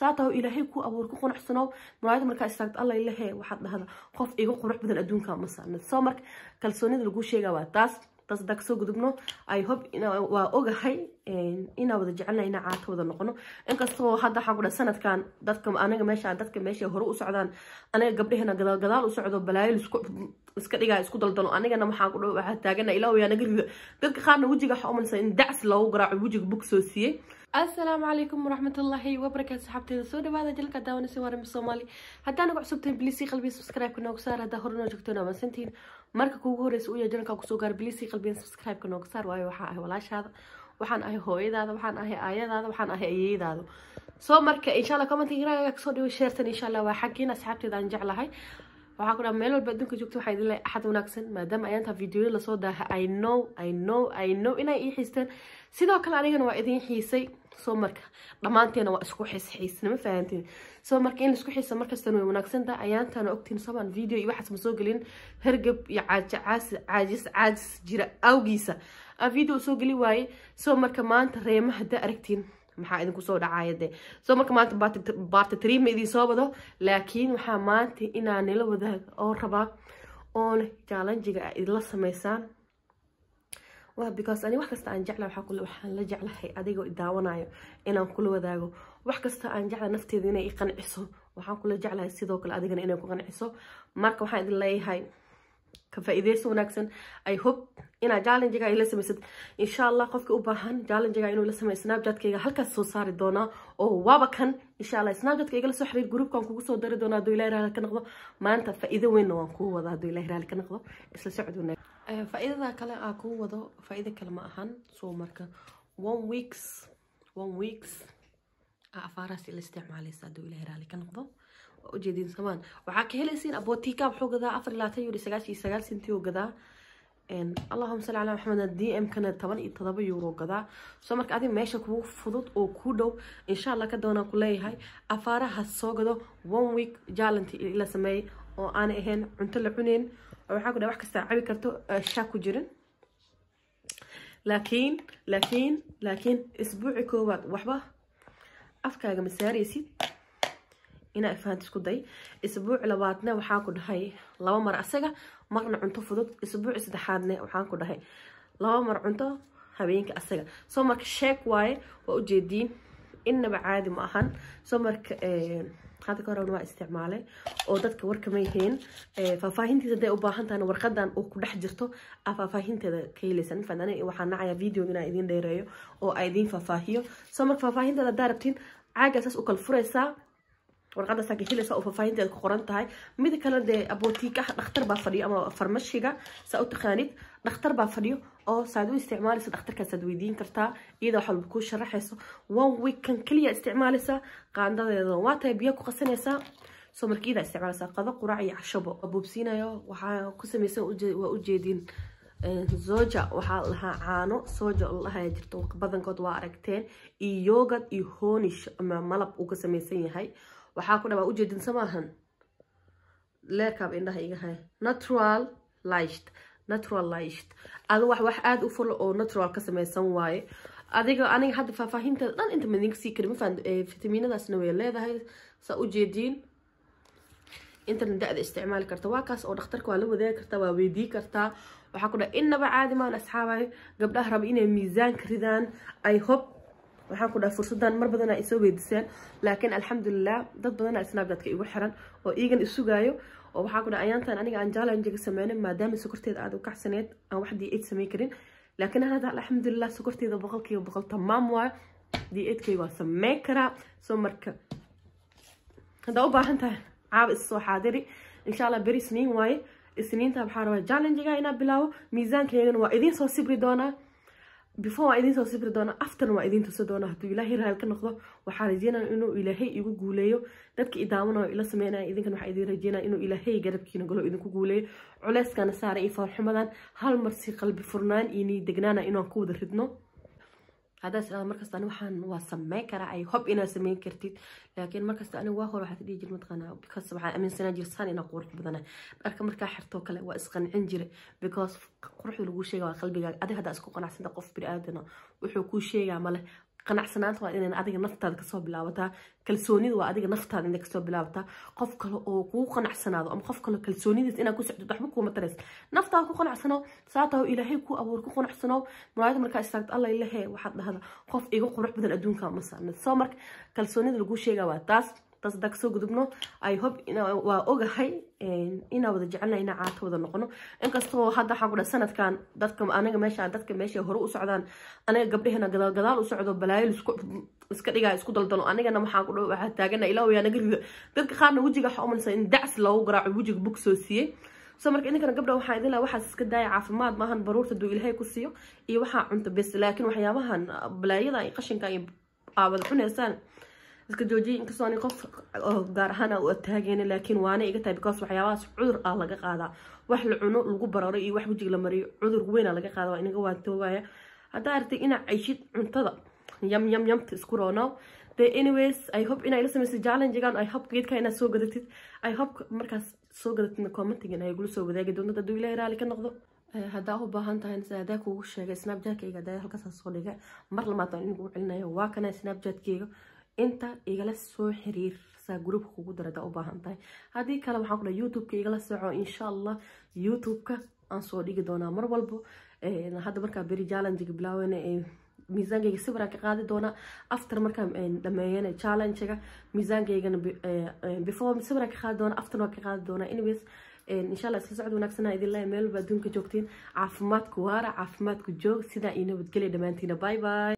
saataw ilaahay ku abuur ku quruxsanow malaa'igta markaa istaagto allah ilahe waxaad dhahda qof iga qurux badan adduunka ma saanad soo marka kalsoonida lagu sheegaa waa taas dasdag soo gudubno i hope waa ogahay inaa wada jecelna inaa caata wada noqono inkastoo hadda waxaan ku dhaha sanadkan dadka anaga meesha dadka meesha hore u socdaan anaga gabdhaheena gadaal gadaal u socdo balaayo iska dhigaa isku daldalo anigana waxaan ku dhaho waxaa taagana ilaa wayaa naga rida dadka qaarna wejiga waxaa umalaysaa in dacs loogu garaaco wejiga bug soo siiyey السلام عليكم ورحمة الله وبركاته صحبتي سو دوادا جلك داون سوار من الصومالي حتى انا قعصبتين بليسي قلبي سبسكرايب كنا وكسار هذا هرنا جكتونا marka kugu horeysa u ya janalka kusoo gaar biliisii qalbiyan subscribe-ka nooga saar waayo waxaa ahay walaashaada waxaan ahay hooyadaada waxaan ahay aayadaada waxaan ahay ayeeyadaada soo marka insha allah kasoo dhigo sheertan insha waa xaggiin asxaabteeda aan jeclahay waxaa ku dhaha meel walba adduunka joogto waxaa idin leehay axad wanaagsan maadaama ayaanta fideoyada lasoo daaha i know i know i know inay ii xiisteen sidoo kale anigana waa idin xiisay soo marka dhammaanteena waa isku xisxiisna ma fahantiin soo marka in laisku xiisa markastana way wanaagsantaha ayaantaana ogtiin sabaan video iyo waxaas ma soo gelin hergab iyo caajis caajis jira awgiisa video soo geli waaye soo marka maanta reema hadda aragtiin maxaa idinku soo dhacaya de soo marka maanta baarta triima idin soo wado laakiin waxaa maanta inaa nila wadaag oo rabaa oona jaalanjiga idinla sameysaan waa because ani wax kasta aan jecla waxaan la jeclahay adigoo idaawanayo inaan kula wadaago wax kasta aan jecla nafteeda inay i qanciso waxaan kula jeclahay sidoo kale adigana inay ku qanciso marka waxaan idin leeyahay ka faa wanaagsan ay hope inaad jaalenjiga ay samaysad insha allah qofka u baahan jaalenjiga inuu la sameeyo snapjatkayga halkaas soo saari doonaa oo waaba kan insha allah snapjatka igala soo xiriir gruupkan kugu soo dari doona haduu ilahi raali ka noqdo maanta faa weynna waan kuu wada haduu ilahi raali ka noqdo isla socod wanaag eh, faa kale aa kuu wado faa-iido kale ma ahan soo marka one weeks one weeks aa afaaraasi la isticmaalaysa haduu ilahi raali ka noqdo ujeedinsamaan waxaa ka helaysiin abootiika wuxuu gadaa afar iyo labaatan euro iyo sagaal senti uu gadaa allahuma salli calaa maxamedna d m kana toban iyo todoba euro gadaa soo marka adi meesha kugu fudud oo kuu dhow insha allah ka doonaa kuleeyahay leeyahay afaaraha soo gado one week jaalanti la sameeyay oo aanay ahayn cunto la cuneyn oo waxaa ku dhaha wax kastaa cabi karto shaa ku jirin laakiin laakiin laakiin isbuuci koowaad waxba afkaaga ma saaraysid inaa ifahant isku day isbuuc labaadne waxaan ku dhahay laba mar asaga marna cunto fudud isbuuc saddexaadne waxaan ku dhahay laba mar cunto habeenka asaga soo marka sheeg waaye waa ujeediin innaba caadi ma ahan soo marka hadda eh, ka horan waa isticmaalay oo dadka warkama yihiin eh, faahfaahintiisa haday u baahantahan warqadan uu ku dhex jirto a ah faahfaahinteeda ka heleysan fadani waxaan nacaya videoga inaan idiin dheereeyo oo a idiin faahfaahiyo soo marka faahfaahinteeda hadaa rabtiin caagaa saas u kala furaysaa warqadaas aad gahelaysaa oo faafahinteeda ku qoran tahay mida kale dee abootiik dhakhtar baa fadhiyo ama farmashiga saa u taqaanid dhakhtar baa fadhiyo oo saad u isticmaalayso dhakhtarkaas aad weydiin kartaa iyada wax walba kuu sharaxayso one weekkan kaliya isticmaalaysaa qaandadeeda waa tahay biyo ku qasanaysaa soo markiida isticmaalaysaa qado qurac iyo cashabo boobsiinayo waxaa ku samaysan waa ujeedin soja waxaa lahaa caano soja lahaa jirto badankood waa aragteen iyo yogad iyo honish ama malab uu ka samaysan yahay waxaa ku dhabaa ujeedinsa maahan leerkaab indhaha iga hay natural light natural light adu wax wax aada u fulo oo natural ka samaysan waaye adiga aniga hadda faahfaahinteeda dhan inta madinka sii kari mafaa eh, fitamiinadaasna way leedahay saa u jeediin intan da-da isticmaali karta waa kaas oo dhakhtarka waa la wadaagi kartaa waa weydii kartaa waxaa ku dhaha innaba caadi maan asxaabay gabdhaha raba inay miisaanka ridaan ay hob waxaan ku dhaha fursadan mar badanaa soo weydiisaan laakiin alxamdulilah dad badanaa snabdadka igu xiran oo iigan isugaayo oo waxaan ku dhaha ayaantan aniga aan jalanjiga sameynin maadaama sokorteeda aada u kacsaneed aan wax d samayn karin laakiin aan alxamdulilah sokorteeda boqolkiiba boqol tamaam waayo d kayga sameyn karaa soo marka haddaa u baahan tahay caaba issoo xaadiri insha allah beri isniin waaye isniinta waxaa rabaa jalenjiga inaa bilaabo miisaankeygana waa idiin soo sibri doonaa before waa idiin soo sifri doona aftan waa idiin tusi doona hadduu ilaahay raali ka noqdo waxaa rajeynaya inuu ilaahay igu guuleeyo dadka idaamanao ila sameynaya idinkan waxaa idiin rajeynaya inuu ilaahay garabkiina galo idinku guuleeyo culeyskana saara iyo foorxumadan hal mar si qalbi furnaan iyo niy degnaana inaan ku wada ridno هذا سؤال مركز أنا وحن وسمي كرا أي حب إنا سمي كرتيد لكن مركز أنا واخر راح تيجي جلمة غنا بخص مع أمين سنة جل سنة أنا قرح بدنا أرك مركا حرتو كلا وأسخن عنجر بخص قرح الوشة وخلبي هذا هذا أسكو قناع سند قف بري أدنى وحو كوشة يا مله qanacsanaanta waa inay adiga naftaada kasoo bilaabataa kalsoonida waa adiga naftaada inay kasoo bilaabataa qof kale oo kuu qanacsanaado ama qof kale kalsoonidiis inaa ku socdid waxba kuuma tarays naftaada ku qanacsanow saataw ilaahay kuu abuur ku qanacsanow muraayada markaa istaagto alla ilahe waxaad dhahda qof iga qurux badan adduunka ma soo marka kalsoonida laguu sheegaa waa taas dadag soo gudubno i hob waa ogahay inaa wada jecelna inaa caato wada noqono inkastoo hadda waxaa kudha sanadkan dadka anaga meesha dadka meesha hore u socdaan anaga gabdhahena gadaal u socdo balaayo iska dhigaa isku daldalo anigana waxaa kudha waxaa taagana ilaa wayaa naga riga dadka qaarna wejiga waxaa umalaysa in dacsi loogu garaaco wejiga bug soo siiyey so marka idinkana gabdha waxaa idin laha waxaas iska daaya caafimaad maahan baruurta duu ilaahay ku siiyo iyo waxaa cunto bes laakiin waxyaabahan balaayada ay qashinka ay aawada ah, cunaysaan iska joojiyay inkastoo ani qof gaar ahana u taageyna laakiin waana iga tahay because waxyaabahaas cudur ah laga qaadaa wax la cuno lagu bararo iyo wax wejiga la mariyo cudur weyn a laga qaada waa inaga waantoogaya haddaa aragtay inaad cayshid cuntada yam yam yamta isku roonow the anyways i hope inaad ila samaysid challengegan i hope geedka inaad soo gadatid i hope markaas soo gadatidna commentigan ay igula soo wadaagi doonta hadduu ilahay raali ka noqdo haddaa u baahan tahay saadaa kuugu sheegay snapchat-kayga hadaa halkaas soo dhiga mar labaad aan inigu celinaya waa kana snapchat-kayga inta igala soo xiriir saa gruubka kugu dara u baahan tahay haddii kale waxaan ku youtube-ka igala soco insha allah youtube-ka aan soo dhigi doonaa mar walbo hadda markaa beri jallanjiga bilaaweyna miisaankayga sawiraan ka qaadi doonaa after markaan dhameeyana challenge-ga before sawiraan ka qaadi doonaa after ka qaadi doonaa anyways insha allah socod wanaagsana idin meel walba adduunka joogtiin caafimaadku waara caafimaadku joog sidaa iyo nabadgelya dhammaantiina bye bye